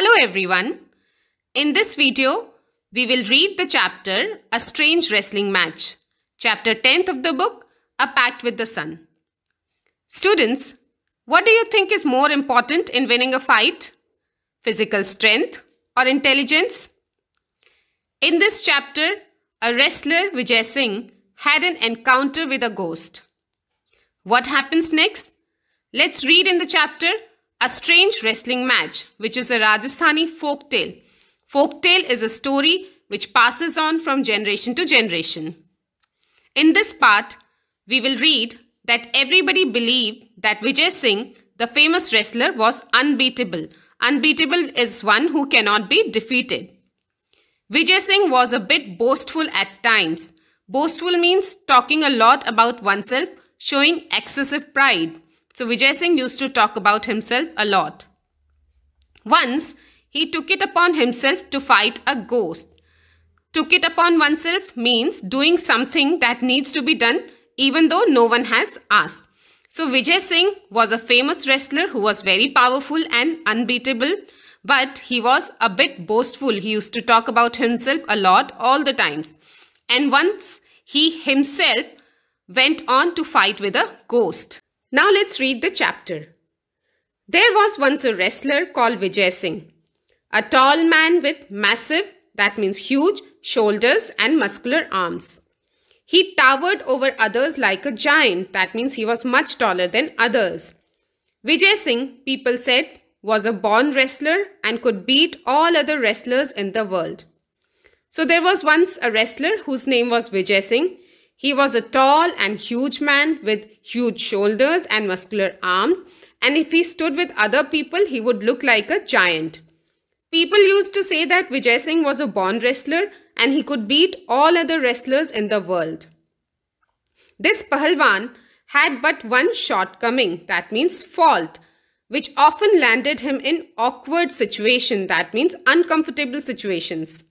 Hello everyone. In this video, we will read the chapter A Strange Wrestling Match, chapter 10th of the book A Pact with the Sun. Students, what do you think is more important in winning a fight? Physical strength or intelligence? In this chapter, a wrestler Vijay Singh had an encounter with a ghost. What happens next? Let's read in the chapter a Strange Wrestling Match, which is a Rajasthani folk tale. Folk tale is a story which passes on from generation to generation. In this part, we will read that everybody believed that Vijay Singh, the famous wrestler, was unbeatable. Unbeatable is one who cannot be defeated. Vijay Singh was a bit boastful at times. Boastful means talking a lot about oneself, showing excessive pride. So Vijay Singh used to talk about himself a lot. Once, he took it upon himself to fight a ghost. Took it upon oneself means doing something that needs to be done even though no one has asked. So Vijay Singh was a famous wrestler who was very powerful and unbeatable but he was a bit boastful. He used to talk about himself a lot all the times. And once he himself went on to fight with a ghost. Now let's read the chapter. There was once a wrestler called Vijay Singh, a tall man with massive, that means huge, shoulders and muscular arms. He towered over others like a giant, that means he was much taller than others. Vijay Singh, people said, was a born wrestler and could beat all other wrestlers in the world. So there was once a wrestler whose name was Vijay Singh he was a tall and huge man with huge shoulders and muscular arm and if he stood with other people, he would look like a giant. People used to say that Vijay Singh was a born wrestler and he could beat all other wrestlers in the world. This Pahalwan had but one shortcoming, that means fault, which often landed him in awkward situations that means uncomfortable situations.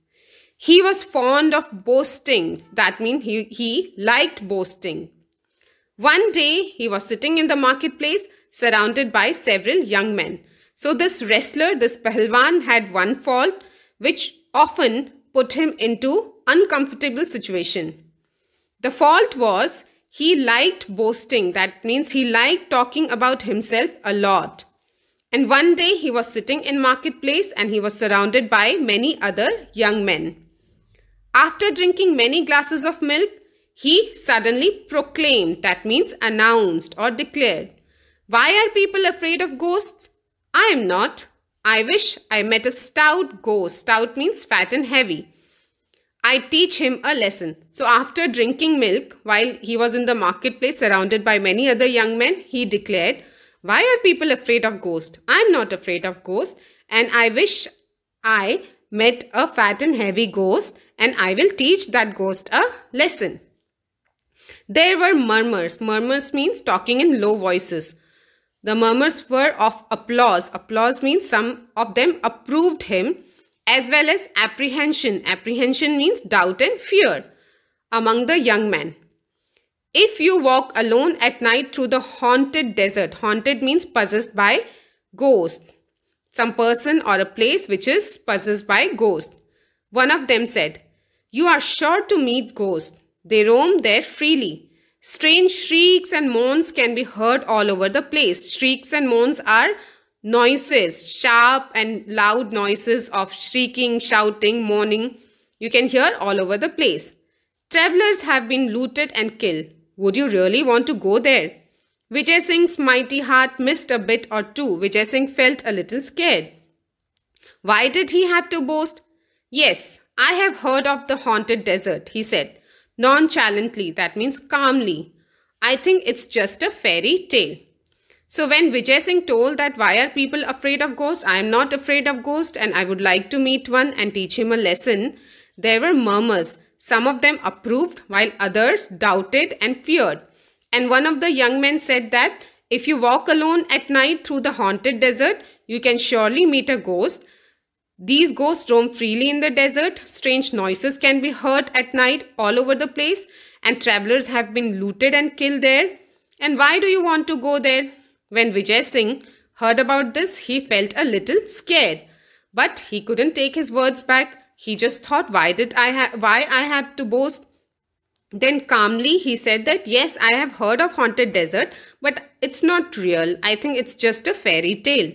He was fond of boasting. That means he, he liked boasting. One day he was sitting in the marketplace surrounded by several young men. So this wrestler, this Pahalwan had one fault which often put him into uncomfortable situation. The fault was he liked boasting. That means he liked talking about himself a lot. And one day he was sitting in marketplace and he was surrounded by many other young men. After drinking many glasses of milk, he suddenly proclaimed, that means announced or declared. Why are people afraid of ghosts? I am not. I wish I met a stout ghost. Stout means fat and heavy. I teach him a lesson. So after drinking milk, while he was in the marketplace surrounded by many other young men, he declared, Why are people afraid of ghosts? I am not afraid of ghosts. And I wish I met a fat and heavy ghost and I will teach that ghost a lesson. There were murmurs. Murmurs means talking in low voices. The murmurs were of applause. Applause means some of them approved him as well as apprehension. Apprehension means doubt and fear among the young men. If you walk alone at night through the haunted desert, haunted means possessed by ghost. Some person or a place which is possessed by ghost. One of them said, you are sure to meet ghosts. They roam there freely. Strange shrieks and moans can be heard all over the place. Shrieks and moans are noises, sharp and loud noises of shrieking, shouting, moaning. You can hear all over the place. Travelers have been looted and killed. Would you really want to go there? Vijay Singh's mighty heart missed a bit or two. Vijay Singh felt a little scared. Why did he have to boast? Yes, I have heard of the haunted desert, he said, nonchalantly, that means calmly. I think it's just a fairy tale. So when Vijay Singh told that why are people afraid of ghosts, I am not afraid of ghosts and I would like to meet one and teach him a lesson, there were murmurs. Some of them approved while others doubted and feared. And one of the young men said that if you walk alone at night through the haunted desert, you can surely meet a ghost these ghosts roam freely in the desert, strange noises can be heard at night all over the place, and travelers have been looted and killed there. And why do you want to go there? When Vijay Singh heard about this, he felt a little scared. But he couldn't take his words back. He just thought, why did I have why I have to boast? Then calmly he said that yes, I have heard of haunted desert, but it's not real. I think it's just a fairy tale.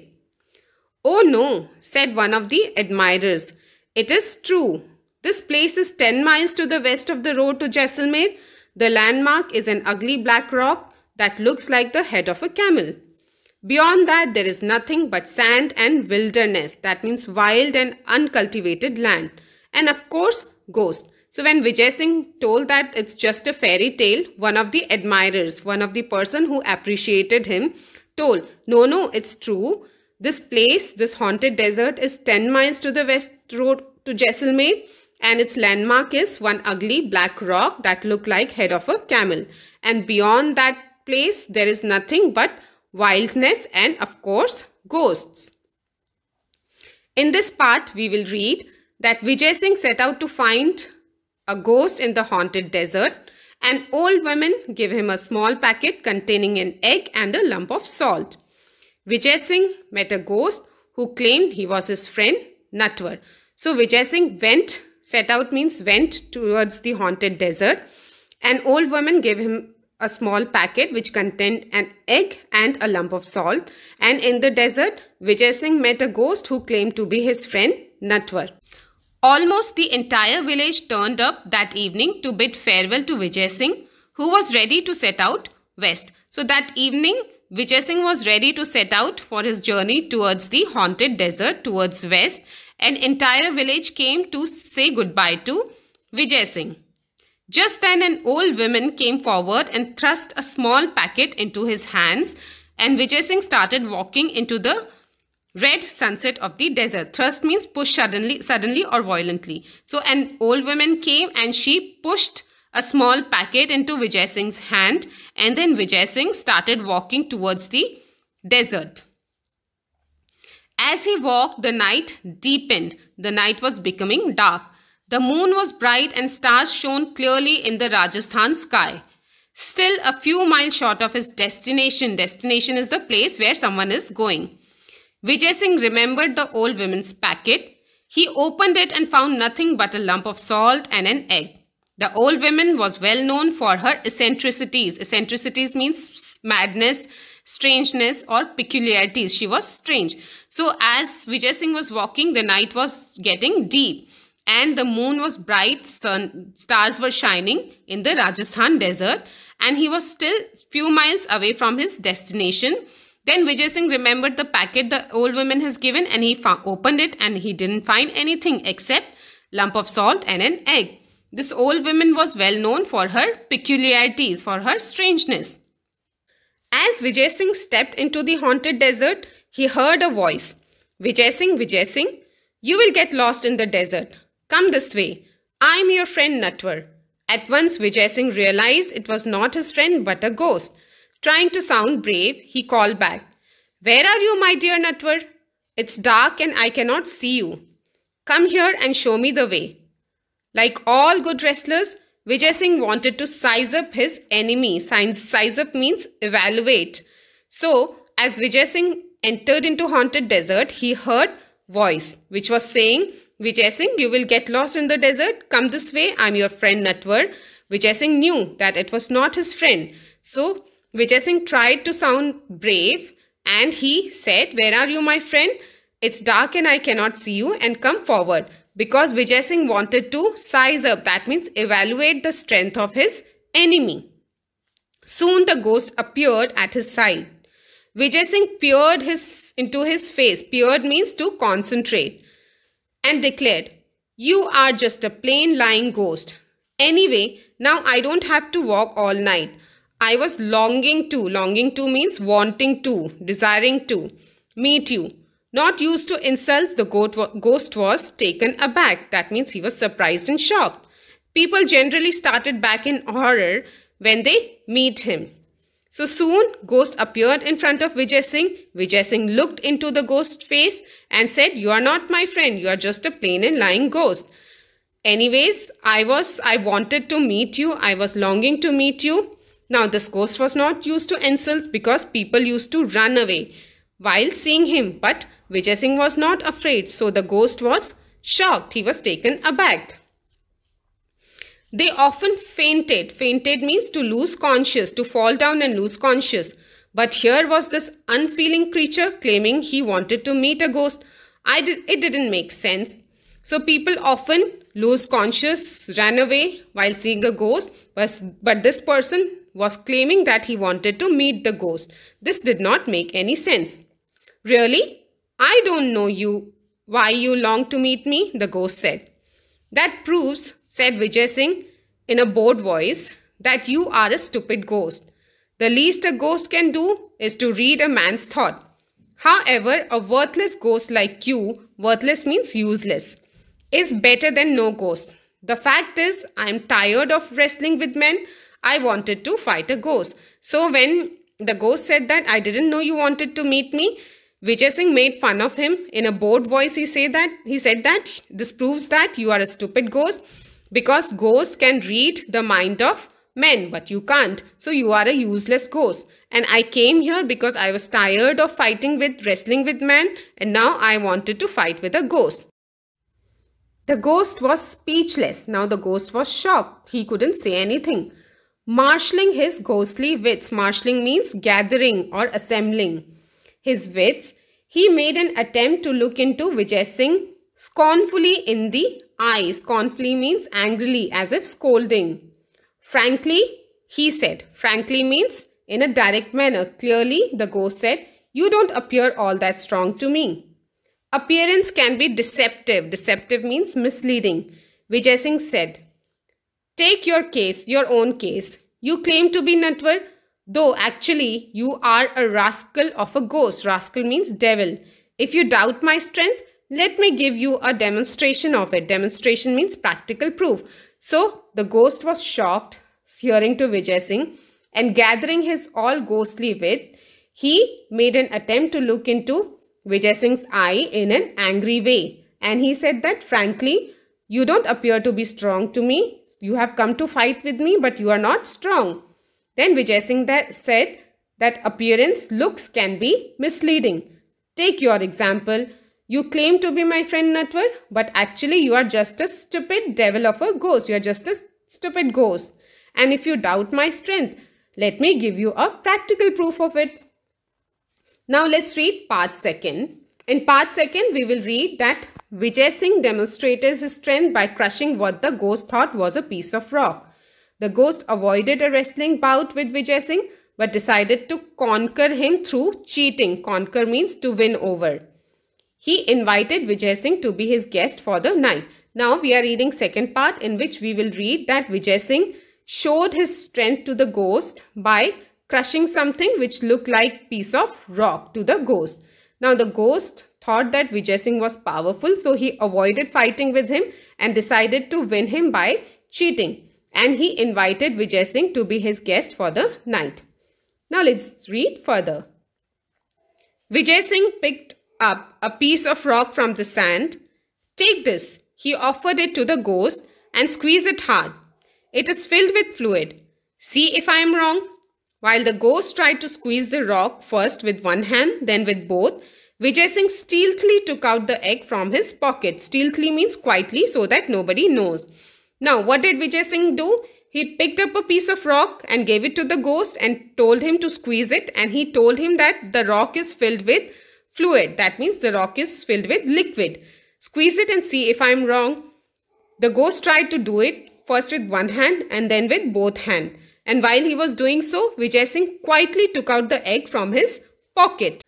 Oh no, said one of the admirers. It is true. This place is 10 miles to the west of the road to Jaisalmer. The landmark is an ugly black rock that looks like the head of a camel. Beyond that, there is nothing but sand and wilderness. That means wild and uncultivated land. And of course, ghosts. So when Vijay Singh told that it's just a fairy tale, one of the admirers, one of the person who appreciated him, told, no, no, it's true. This place, this haunted desert, is 10 miles to the west road to Jaisalmer and its landmark is one ugly black rock that looked like head of a camel. And beyond that place, there is nothing but wildness and of course, ghosts. In this part, we will read that Vijay Singh set out to find a ghost in the haunted desert. An old woman gave him a small packet containing an egg and a lump of salt. Vijay Singh met a ghost who claimed he was his friend Natwar. So Vijay Singh went, set out means went towards the haunted desert. An old woman gave him a small packet which contained an egg and a lump of salt. And in the desert, Vijay Singh met a ghost who claimed to be his friend Natwar. Almost the entire village turned up that evening to bid farewell to Vijay Singh, who was ready to set out west. So that evening, Vijay Singh was ready to set out for his journey towards the haunted desert towards west. An entire village came to say goodbye to Vijay Singh. Just then an old woman came forward and thrust a small packet into his hands and Vijay Singh started walking into the red sunset of the desert. Thrust means push suddenly, suddenly or violently. So an old woman came and she pushed a small packet into Vijay Singh's hand and then Vijay Singh started walking towards the desert. As he walked, the night deepened. The night was becoming dark. The moon was bright and stars shone clearly in the Rajasthan sky. Still a few miles short of his destination. Destination is the place where someone is going. Vijay Singh remembered the old woman's packet. He opened it and found nothing but a lump of salt and an egg. The old woman was well known for her eccentricities. Eccentricities means madness, strangeness or peculiarities. She was strange. So as Vijay Singh was walking, the night was getting deep and the moon was bright, sun, stars were shining in the Rajasthan desert and he was still few miles away from his destination. Then Vijay Singh remembered the packet the old woman has given and he opened it and he didn't find anything except lump of salt and an egg. This old woman was well known for her peculiarities, for her strangeness. As Vijay Singh stepped into the haunted desert, he heard a voice. Vijay Singh, Vijay Singh, you will get lost in the desert. Come this way. I am your friend Natwar. At once Vijay Singh realized it was not his friend but a ghost. Trying to sound brave, he called back. Where are you, my dear Natwar? It's dark and I cannot see you. Come here and show me the way. Like all good wrestlers, Vijay Singh wanted to size up his enemy. Size up means evaluate. So, as Vijay Singh entered into haunted desert, he heard voice which was saying, Vijay Singh, you will get lost in the desert. Come this way. I'm your friend Natwar. Vijay Singh knew that it was not his friend. So, Vijay Singh tried to sound brave and he said, Where are you, my friend? It's dark and I cannot see you and come forward because Vijay Singh wanted to size up, that means evaluate the strength of his enemy. Soon the ghost appeared at his side. Vijay Singh peered his, into his face. Peered means to concentrate. And declared, You are just a plain lying ghost. Anyway, now I don't have to walk all night. I was longing to. Longing to means wanting to, desiring to meet you. Not used to insults, the ghost was taken aback. That means he was surprised and shocked. People generally started back in horror when they meet him. So soon, ghost appeared in front of Vijay Singh. Vijay Singh looked into the ghost face and said, You are not my friend. You are just a plain and lying ghost. Anyways, I was, I wanted to meet you. I was longing to meet you. Now, this ghost was not used to insults because people used to run away while seeing him. But Vijay Singh was not afraid, so the ghost was shocked. He was taken aback. They often fainted. Fainted means to lose conscious, to fall down and lose conscious. But here was this unfeeling creature claiming he wanted to meet a ghost. I did, it didn't make sense. So people often lose conscious, ran away while seeing a ghost. But, but this person was claiming that he wanted to meet the ghost. This did not make any sense. Really, I don't know you, why you long to meet me, the ghost said. That proves, said Vijay Singh in a bored voice, that you are a stupid ghost. The least a ghost can do is to read a man's thought. However, a worthless ghost like you, worthless means useless, is better than no ghost. The fact is, I am tired of wrestling with men. I wanted to fight a ghost. So when the ghost said that I didn't know you wanted to meet me, Vijay Singh made fun of him in a bored voice. He said that he said that this proves that you are a stupid ghost because ghosts can read the mind of men, but you can't. So you are a useless ghost. And I came here because I was tired of fighting with wrestling with men, and now I wanted to fight with a ghost. The ghost was speechless. Now the ghost was shocked. He couldn't say anything. Marshalling his ghostly wits. Marshalling means gathering or assembling his wits, he made an attempt to look into Vijay Singh scornfully in the eye. Scornfully means angrily, as if scolding. Frankly, he said. Frankly means in a direct manner. Clearly, the ghost said, You don't appear all that strong to me. Appearance can be deceptive. Deceptive means misleading. Vijay Singh said, Take your case, your own case. You claim to be Natwar, though actually you are a rascal of a ghost. Rascal means devil. If you doubt my strength, let me give you a demonstration of it. Demonstration means practical proof. So the ghost was shocked hearing to Vijay Singh and gathering his all ghostly wit, he made an attempt to look into Vijay Singh's eye in an angry way. And he said that frankly, you don't appear to be strong to me. You have come to fight with me, but you are not strong. Then Vijay Singh that said that appearance looks can be misleading. Take your example. You claim to be my friend Natwar, but actually you are just a stupid devil of a ghost. You are just a stupid ghost. And if you doubt my strength, let me give you a practical proof of it. Now let's read part second. In part second, we will read that Vijay Singh demonstrated his strength by crushing what the ghost thought was a piece of rock. The ghost avoided a wrestling bout with Vijay Singh but decided to conquer him through cheating. Conquer means to win over. He invited Vijay Singh to be his guest for the night. Now we are reading second part in which we will read that Vijay Singh showed his strength to the ghost by crushing something which looked like piece of rock to the ghost. Now the ghost thought that Vijay Singh was powerful so he avoided fighting with him and decided to win him by cheating and he invited Vijay Singh to be his guest for the night. Now let's read further. Vijay Singh picked up a piece of rock from the sand. Take this, he offered it to the ghost and squeeze it hard. It is filled with fluid. See if I am wrong. While the ghost tried to squeeze the rock first with one hand, then with both, Vijay Singh stealthily took out the egg from his pocket. Stealthily means quietly so that nobody knows. Now, what did Vijay Singh do? He picked up a piece of rock and gave it to the ghost and told him to squeeze it. And he told him that the rock is filled with fluid. That means the rock is filled with liquid. Squeeze it and see if I'm wrong. The ghost tried to do it first with one hand and then with both hand. And while he was doing so, Vijay Singh quietly took out the egg from his pocket.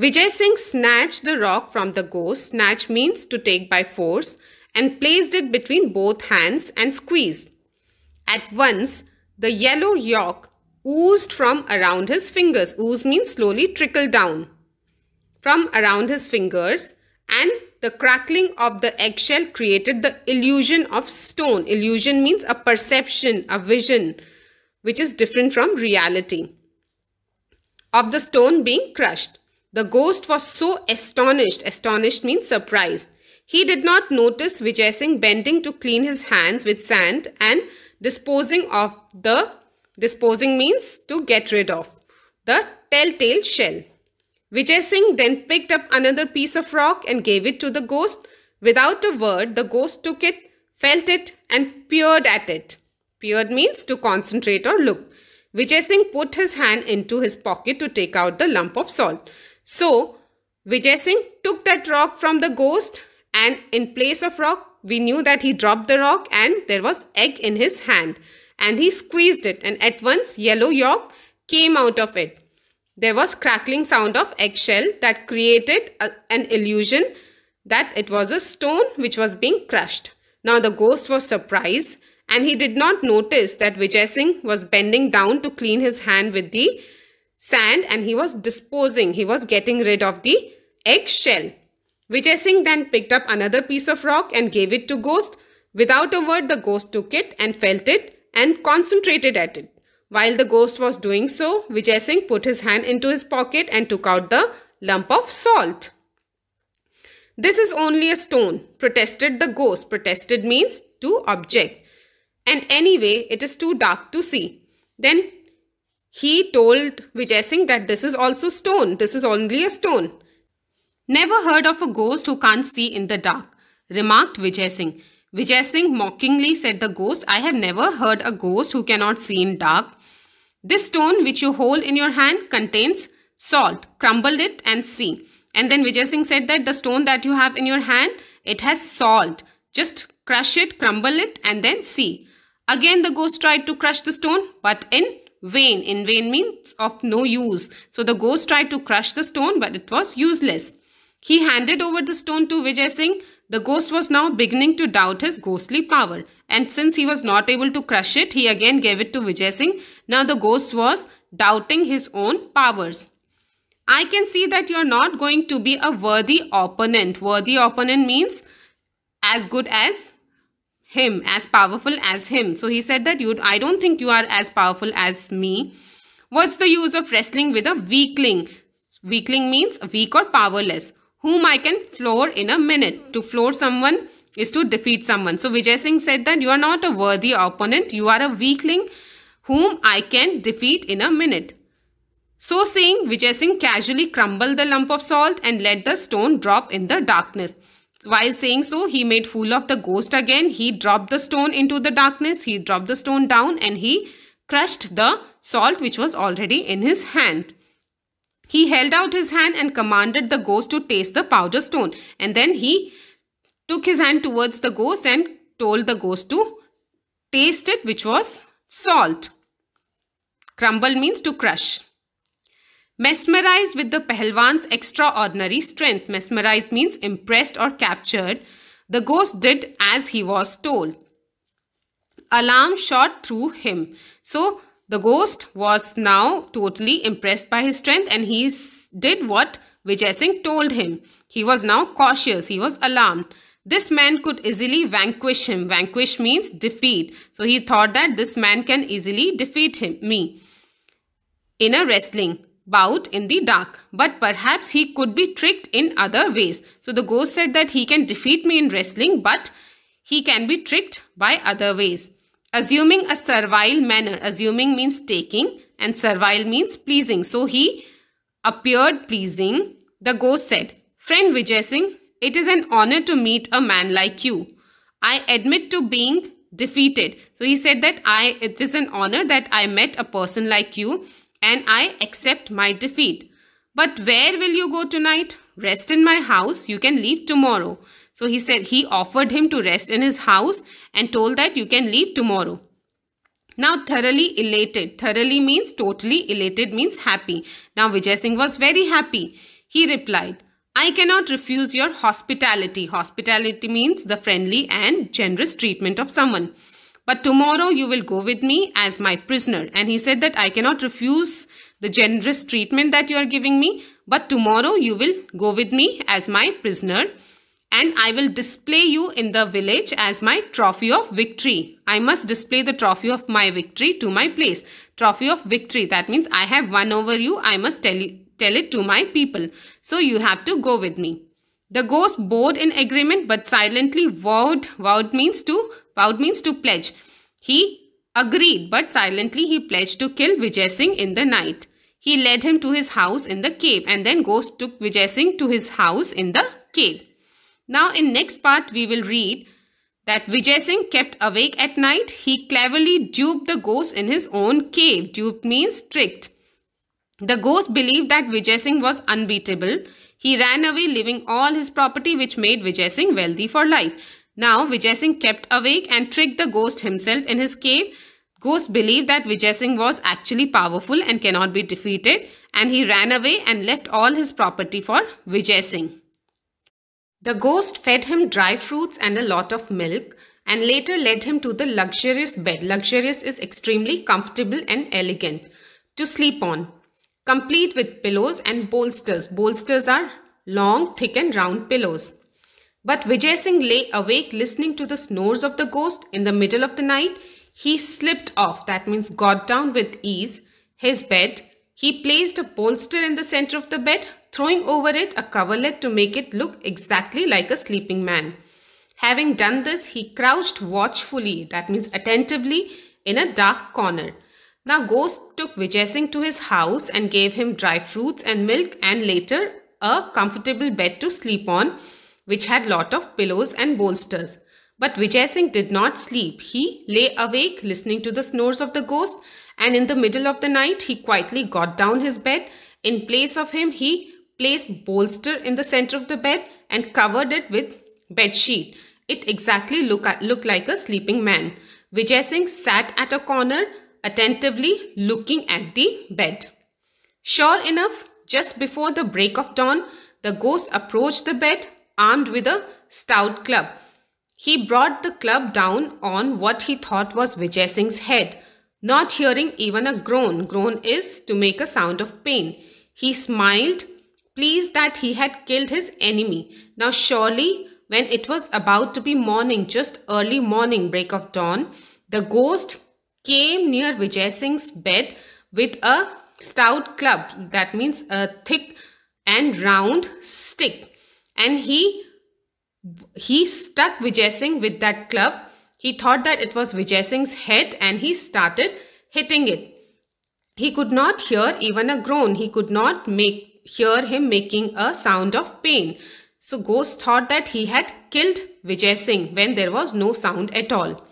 Vijay Singh snatched the rock from the ghost. Snatch means to take by force and placed it between both hands and squeezed. At once, the yellow yolk oozed from around his fingers. Ooze means slowly trickle down from around his fingers and the crackling of the eggshell created the illusion of stone. Illusion means a perception, a vision, which is different from reality. Of the stone being crushed. The ghost was so astonished. Astonished means surprised he did not notice Vijay Singh bending to clean his hands with sand and disposing of the disposing means to get rid of the telltale shell. Vijay Singh then picked up another piece of rock and gave it to the ghost. Without a word, the ghost took it, felt it, and peered at it. Peered means to concentrate or look. Vijay Singh put his hand into his pocket to take out the lump of salt. So, Vijay Singh took that rock from the ghost and in place of rock we knew that he dropped the rock and there was egg in his hand and he squeezed it and at once yellow yolk came out of it there was crackling sound of eggshell that created a, an illusion that it was a stone which was being crushed now the ghost was surprised and he did not notice that Vijay Singh was bending down to clean his hand with the sand and he was disposing, he was getting rid of the eggshell. Vijay Singh then picked up another piece of rock and gave it to Ghost. Without a word, the ghost took it and felt it and concentrated at it. While the ghost was doing so, Vijay Singh put his hand into his pocket and took out the lump of salt. This is only a stone, protested the ghost. Protested means to object. And anyway, it is too dark to see. Then he told Vijay Singh that this is also stone. This is only a stone. Never heard of a ghost who can't see in the dark, remarked Vijay Singh. Vijay Singh mockingly said the ghost, I have never heard a ghost who cannot see in dark. This stone which you hold in your hand contains salt. Crumble it and see. And then Vijay Singh said that the stone that you have in your hand, it has salt. Just crush it, crumble it and then see. Again the ghost tried to crush the stone but in vain. In vain means of no use. So the ghost tried to crush the stone but it was useless. He handed over the stone to Vijay Singh. The ghost was now beginning to doubt his ghostly power and since he was not able to crush it, he again gave it to Vijay Singh. Now the ghost was doubting his own powers. I can see that you are not going to be a worthy opponent. Worthy opponent means as good as him, as powerful as him. So he said that you, I don't think you are as powerful as me. What's the use of wrestling with a weakling? Weakling means weak or powerless whom I can floor in a minute. To floor someone is to defeat someone. So Vijay Singh said that you are not a worthy opponent. You are a weakling whom I can defeat in a minute. So saying, Vijay Singh casually crumbled the lump of salt and let the stone drop in the darkness. While saying so, he made fool of the ghost again. He dropped the stone into the darkness. He dropped the stone down and he crushed the salt which was already in his hand. He held out his hand and commanded the ghost to taste the powder stone. And then he took his hand towards the ghost and told the ghost to taste it, which was salt. Crumble means to crush. Mesmerized with the Pehlwan's extraordinary strength. Mesmerized means impressed or captured. The ghost did as he was told. Alarm shot through him. So, the ghost was now totally impressed by his strength and he did what Vijay Singh told him. He was now cautious, he was alarmed. This man could easily vanquish him. Vanquish means defeat. So he thought that this man can easily defeat him, me in a wrestling bout in the dark. But perhaps he could be tricked in other ways. So the ghost said that he can defeat me in wrestling but he can be tricked by other ways. Assuming a servile manner. Assuming means taking and servile means pleasing. So he appeared pleasing. The ghost said, Friend Vijay Singh, it is an honor to meet a man like you. I admit to being defeated. So he said that I it is an honor that I met a person like you and I accept my defeat. But where will you go tonight? Rest in my house. You can leave tomorrow. So he said he offered him to rest in his house and told that you can leave tomorrow. Now thoroughly elated. Thoroughly means totally elated means happy. Now Vijay Singh was very happy. He replied, I cannot refuse your hospitality. Hospitality means the friendly and generous treatment of someone. But tomorrow you will go with me as my prisoner. And he said that I cannot refuse the generous treatment that you are giving me. But tomorrow you will go with me as my prisoner and I will display you in the village as my trophy of victory. I must display the trophy of my victory to my place. Trophy of victory. That means I have won over you. I must tell, you, tell it to my people. So you have to go with me. The ghost bowed in agreement but silently vowed. Vowed means to vowed means to pledge. He agreed but silently he pledged to kill Vijay Singh in the night. He led him to his house in the cave and then ghost took Vijay Singh to his house in the cave. Now in next part we will read that Vijay Singh kept awake at night. He cleverly duped the ghost in his own cave. Duped means tricked. The ghost believed that Vijay Singh was unbeatable. He ran away leaving all his property which made Vijay Singh wealthy for life. Now Vijay Singh kept awake and tricked the ghost himself in his cave. Ghost believed that Vijay Singh was actually powerful and cannot be defeated and he ran away and left all his property for Vijay Singh. The ghost fed him dry fruits and a lot of milk and later led him to the luxurious bed. Luxurious is extremely comfortable and elegant to sleep on, complete with pillows and bolsters. Bolsters are long, thick and round pillows. But Vijay Singh lay awake listening to the snores of the ghost in the middle of the night. He slipped off, that means got down with ease, his bed. He placed a bolster in the center of the bed, throwing over it a coverlet to make it look exactly like a sleeping man. Having done this, he crouched watchfully, that means attentively, in a dark corner. Now Ghost took Vijay Singh to his house and gave him dry fruits and milk and later a comfortable bed to sleep on which had lot of pillows and bolsters. But Vijay Singh did not sleep. He lay awake listening to the snores of the ghost and in the middle of the night he quietly got down his bed. In place of him he placed bolster in the center of the bed and covered it with bed sheet. It exactly look looked like a sleeping man. Vijay Singh sat at a corner, attentively looking at the bed. Sure enough, just before the break of dawn, the ghost approached the bed armed with a stout club. He brought the club down on what he thought was Vijay Singh's head. Not hearing even a groan, groan is to make a sound of pain. He smiled pleased that he had killed his enemy. Now surely when it was about to be morning, just early morning break of dawn, the ghost came near Vijay Singh's bed with a stout club, that means a thick and round stick. And he he stuck Vijay Singh with that club. He thought that it was Vijay Singh's head and he started hitting it. He could not hear even a groan. He could not make hear him making a sound of pain. So Ghost thought that he had killed Vijay Singh when there was no sound at all.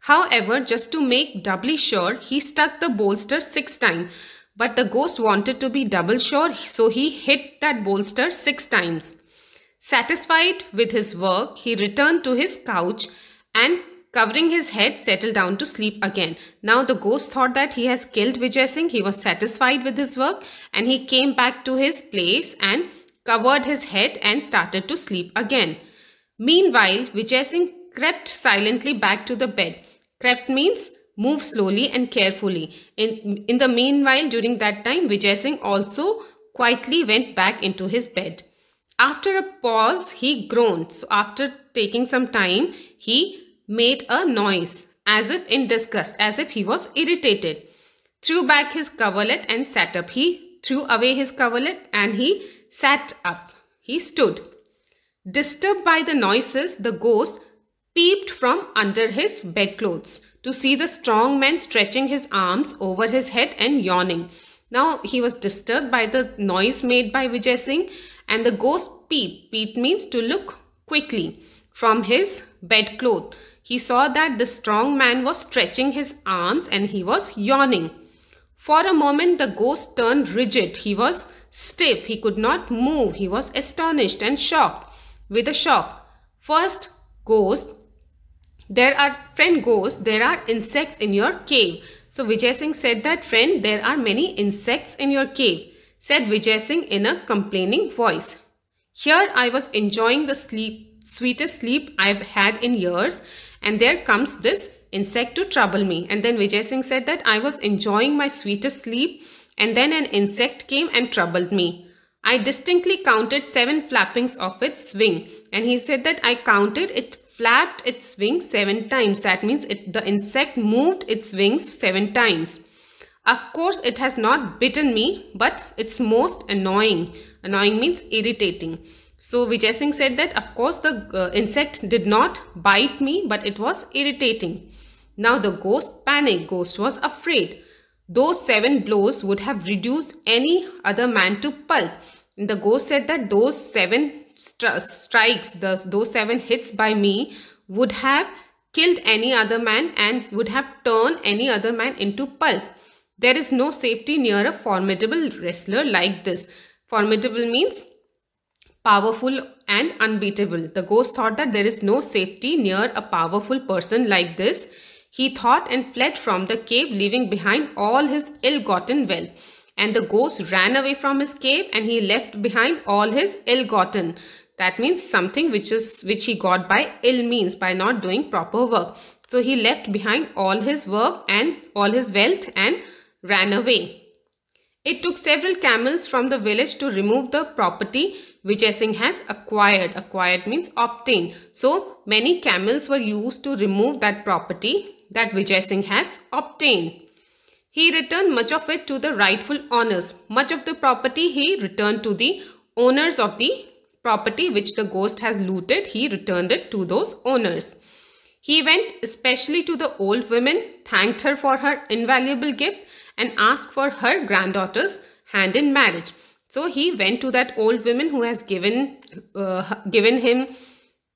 However, just to make doubly sure, he stuck the bolster six times. But the ghost wanted to be double sure, so he hit that bolster six times. Satisfied with his work, he returned to his couch and Covering his head, settled down to sleep again. Now the ghost thought that he has killed Vijay Singh. He was satisfied with his work and he came back to his place and covered his head and started to sleep again. Meanwhile, Vijay Singh crept silently back to the bed. Crept means move slowly and carefully. In, in the meanwhile, during that time, Vijay Singh also quietly went back into his bed. After a pause, he groaned. So after taking some time, he made a noise, as if in disgust, as if he was irritated, threw back his coverlet and sat up. He threw away his coverlet and he sat up. He stood. Disturbed by the noises, the ghost peeped from under his bedclothes to see the strong man stretching his arms over his head and yawning. Now he was disturbed by the noise made by Vijay Singh and the ghost peeped. Peeped means to look quickly from his bedclothes. He saw that the strong man was stretching his arms and he was yawning. For a moment the ghost turned rigid. He was stiff. He could not move. He was astonished and shocked with a shock. First ghost, there are, friend ghost, there are insects in your cave. So Vijay Singh said that friend, there are many insects in your cave, said Vijay Singh in a complaining voice. Here I was enjoying the sleep, sweetest sleep I've had in years and there comes this insect to trouble me. And then Vijay Singh said that I was enjoying my sweetest sleep and then an insect came and troubled me. I distinctly counted seven flappings of its wing and he said that I counted it flapped its wings seven times. That means it, the insect moved its wings seven times. Of course, it has not bitten me, but it's most annoying. Annoying means irritating. So Vijay Singh said that of course the uh, insect did not bite me but it was irritating. Now the ghost panicked. Ghost was afraid. Those seven blows would have reduced any other man to pulp. And the ghost said that those seven stri strikes, the, those seven hits by me would have killed any other man and would have turned any other man into pulp. There is no safety near a formidable wrestler like this. Formidable means powerful and unbeatable. The ghost thought that there is no safety near a powerful person like this. He thought and fled from the cave, leaving behind all his ill gotten wealth. And the ghost ran away from his cave and he left behind all his ill gotten. That means something which is which he got by ill means by not doing proper work. So he left behind all his work and all his wealth and ran away. It took several camels from the village to remove the property Vijay Singh has acquired. Acquired means obtained. So many camels were used to remove that property that Vijay Singh has obtained. He returned much of it to the rightful owners. Much of the property he returned to the owners of the property which the ghost has looted. He returned it to those owners. He went especially to the old woman, thanked her for her invaluable gift and asked for her granddaughter's hand in marriage. So he went to that old woman who has given, uh, given him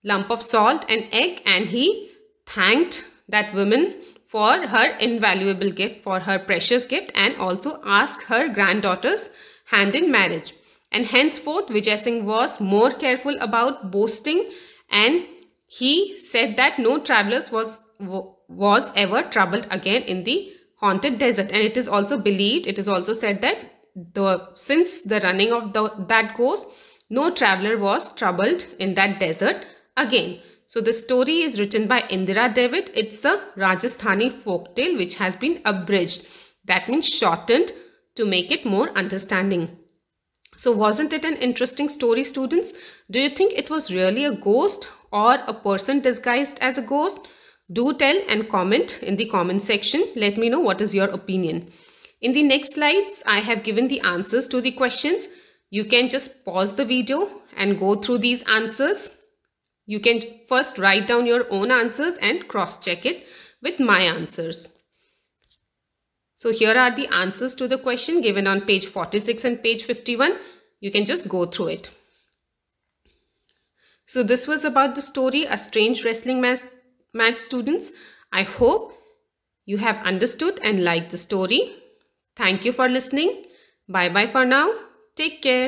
lump of salt and egg and he thanked that woman for her invaluable gift, for her precious gift and also asked her granddaughter's hand in marriage. And henceforth Vijay Singh was more careful about boasting and he said that no travelers was, was ever troubled again in the haunted desert. And it is also believed, it is also said that the since the running of the, that course no traveler was troubled in that desert again so the story is written by Indira David. It's a Rajasthani folk tale which has been abridged. That means shortened to make it more understanding. So wasn't it an interesting story students? Do you think it was really a ghost or a person disguised as a ghost? Do tell and comment in the comment section. Let me know what is your opinion. In the next slides, I have given the answers to the questions. You can just pause the video and go through these answers. You can first write down your own answers and cross-check it with my answers. So here are the answers to the question given on page 46 and page 51. You can just go through it. So this was about the story A Strange Wrestling Match, Students. I hope you have understood and liked the story. Thank you for listening. Bye bye for now. Take care.